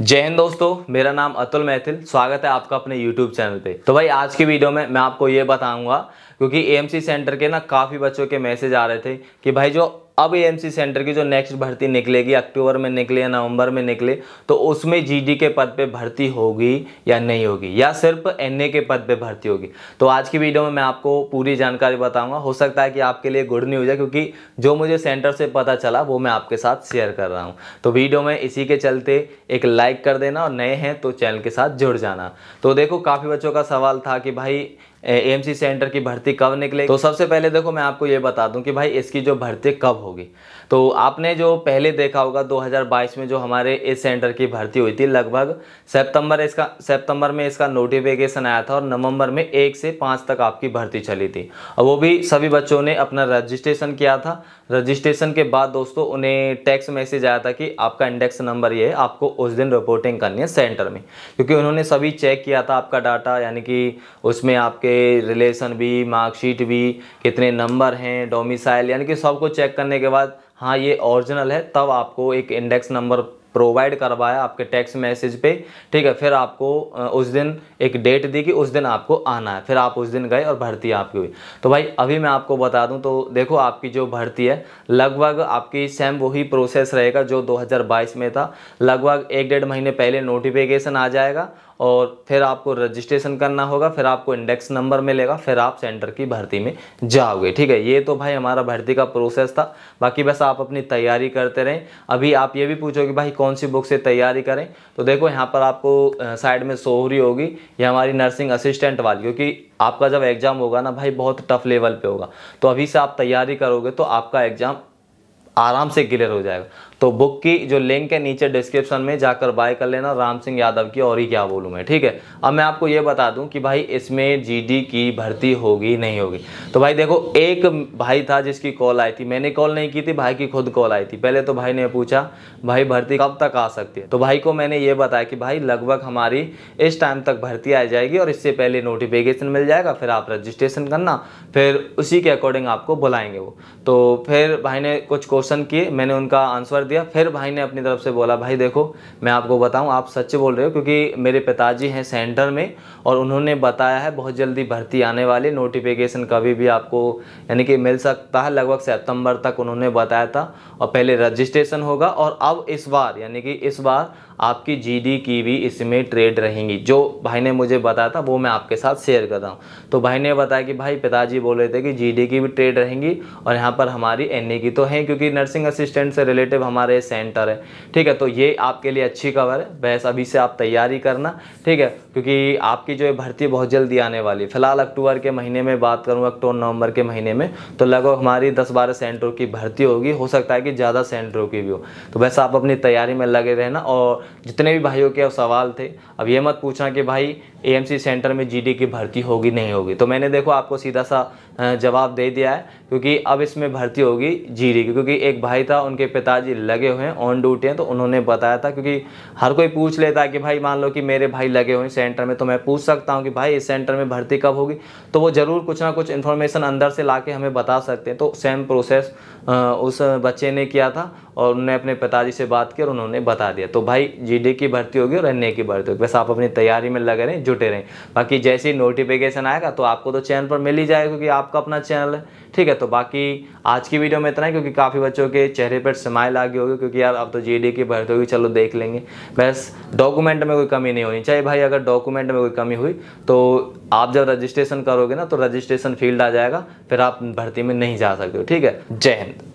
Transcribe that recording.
जय हिंद दोस्तों मेरा नाम अतुल मैथिल स्वागत है आपका अपने YouTube चैनल पे तो भाई आज की वीडियो में मैं आपको ये बताऊंगा क्योंकि एएमसी सेंटर के ना काफ़ी बच्चों के मैसेज आ रहे थे कि भाई जो अब एएमसी सेंटर की जो नेक्स्ट भर्ती निकलेगी अक्टूबर में निकले या नवंबर में निकले तो उसमें जीडी के पद पे भर्ती होगी या नहीं होगी या सिर्फ एनए के पद पे भर्ती होगी तो आज की वीडियो में मैं आपको पूरी जानकारी बताऊंगा हो सकता है कि आपके लिए गुड न्यूज़ है क्योंकि जो मुझे सेंटर से पता चला वो मैं आपके साथ शेयर कर रहा हूँ तो वीडियो में इसी के चलते एक लाइक कर देना और नए हैं तो चैनल के साथ जुड़ जाना तो देखो काफ़ी बच्चों का सवाल था कि भाई एएमसी सेंटर की भर्ती कब निकले तो सबसे पहले देखो मैं आपको ये बता दूं कि भाई इसकी जो भर्ती कब होगी तो आपने जो पहले देखा होगा 2022 में जो हमारे इस सेंटर की भर्ती हुई थी लगभग सितंबर इसका सितंबर में इसका नोटिफिकेशन आया था और नवंबर में एक से पाँच तक आपकी भर्ती चली थी और वो भी सभी बच्चों ने अपना रजिस्ट्रेशन किया था रजिस्ट्रेशन के बाद दोस्तों उन्हें टैक्स मैसेज आया था कि आपका इंडेक्स नंबर ये है आपको उस दिन रिपोर्टिंग करनी है सेंटर में क्योंकि उन्होंने सभी चेक किया था आपका डाटा यानी कि उसमें आपके रिलेशन भी मार्कशीट भी कितने नंबर हैं डोमिसाइल यानी कि सबको चेक करने के बाद हाँ ये ओरिजिनल है तब आपको एक इंडेक्स नंबर प्रोवाइड करवाया आपके टेक्स्ट मैसेज पे ठीक है फिर आपको उस दिन एक डेट दी कि उस दिन आपको आना है फिर आप उस दिन गए और भर्ती आपकी हुई तो भाई अभी मैं आपको बता दूं तो देखो आपकी जो भर्ती है लगभग आपकी सेम वही प्रोसेस रहेगा जो 2022 में था लगभग एक डेढ़ महीने पहले नोटिफिकेशन आ जाएगा और फिर आपको रजिस्ट्रेशन करना होगा फिर आपको इंडेक्स नंबर मिलेगा फिर आप सेंटर की भर्ती में जाओगे ठीक है ये तो भाई हमारा भर्ती का प्रोसेस था बाकी बस आप अपनी तैयारी करते रहें अभी आप ये भी पूछोगे भाई कौन सी बुक से तैयारी करें तो देखो यहाँ पर आपको साइड में सोहरी होगी ये हमारी नर्सिंग असिस्टेंट वाली क्योंकि आपका जब एग्ज़ाम होगा ना भाई बहुत टफ लेवल पर होगा तो अभी से आप तैयारी करोगे तो आपका एग्ज़ाम आराम से क्लियर हो जाएगा तो बुक की जो लिंक है नीचे डिस्क्रिप्शन में जाकर बाय कर लेना राम सिंह यादव की और ही क्या बोलूँ मैं ठीक है अब मैं आपको ये बता दूं कि भाई इसमें जीडी की भर्ती होगी नहीं होगी तो भाई देखो एक भाई था जिसकी कॉल आई थी मैंने कॉल नहीं की थी भाई की खुद कॉल आई थी पहले तो भाई ने पूछा भाई भर्ती कब तक आ सकती है तो भाई को मैंने ये बताया कि भाई लगभग हमारी इस टाइम तक भर्ती आ जाएगी और इससे पहले नोटिफिकेशन मिल जाएगा फिर आप रजिस्ट्रेशन करना फिर उसी के अकॉर्डिंग आपको बुलाएंगे वो तो फिर भाई ने कुछ क्वेश्चन किए मैंने उनका आंसर दिया फिर भाई ने अपनी तरफ से बोला भाई देखो मैं आपको बताऊं आप सच बोल रहे हो क्योंकि मेरे पिताजी हैं सेंटर में और उन्होंने बताया है बहुत जल्दी भर्ती आने वाली नोटिफिकेशन कभी भी आपको यानी कि मिल सकता है लगभग सितंबर तक उन्होंने बताया था और पहले रजिस्ट्रेशन होगा और अब इस बार यानी कि इस बार आपकी जीडी की भी इसमें ट्रेड रहेंगी जो भाई ने मुझे बताया था वो मैं आपके साथ शेयर कर रहा हूँ तो भाई ने बताया कि भाई पिताजी बोल रहे थे कि जीडी की भी ट्रेड रहेंगी और यहाँ पर हमारी एन e की तो है क्योंकि नर्सिंग असिस्टेंट से रिलेटिव हमारे सेंटर है ठीक है तो ये आपके लिए अच्छी खबर है बहस अभी से आप तैयारी करना ठीक है क्योंकि आपकी जो है भर्ती बहुत जल्दी आने वाली फिलहाल अक्टूबर के महीने में बात करूँ अक्टूबर नवंबर के महीने में तो लगभग हमारी दस बारह सेंटरों की भर्ती होगी हो सकता है कि ज़्यादा सेंटरों की भी हो तो वैसे आप अपनी तैयारी में लगे रहना और जितने भी भाइयों के अब सवाल थे अब ये मत पूछना कि भाई एएमसी सेंटर में जीडी की भर्ती होगी नहीं होगी तो मैंने देखो आपको सीधा सा जवाब दे दिया है क्योंकि अब इसमें भर्ती होगी जीडी की क्योंकि एक भाई था उनके पिताजी लगे हुए हैं ऑन ड्यूटी हैं तो उन्होंने बताया था क्योंकि हर कोई पूछ लेता है कि भाई मान लो कि मेरे भाई लगे हुए हैं सेंटर में तो मैं पूछ सकता हूँ कि भाई इस सेंटर में भर्ती कब होगी तो वो ज़रूर कुछ ना कुछ इन्फॉर्मेशन अंदर से ला हमें बता सकते हैं तो सेम प्रोसेस उस बच्चे ने किया था और उन्होंने अपने पिताजी से बात की और उन्होंने बता दिया तो भाई जी की भर्ती होगी और एन की भर्ती होगी बस आप अपनी तैयारी में लगे रहें जुड़े जुटे रहें बाकी जैसे ही नोटिफिकेशन आएगा तो आपको तो चैनल पर मिल ही जाएगा क्योंकि आपका अपना चैनल है ठीक है तो बाकी आज की वीडियो में इतना ही क्योंकि काफ़ी बच्चों के चेहरे पर स्माइल आ गई होगी क्योंकि यार अब तो जी की भर्ती होगी चलो देख लेंगे बस डॉक्यूमेंट में कोई कमी नहीं होनी चाहिए भाई अगर डॉक्यूमेंट में कोई कमी हुई तो आप जब रजिस्ट्रेशन करोगे ना तो रजिस्ट्रेशन फील्ड आ जाएगा फिर आप भर्ती में नहीं जा सकते हो ठीक है जय हिंद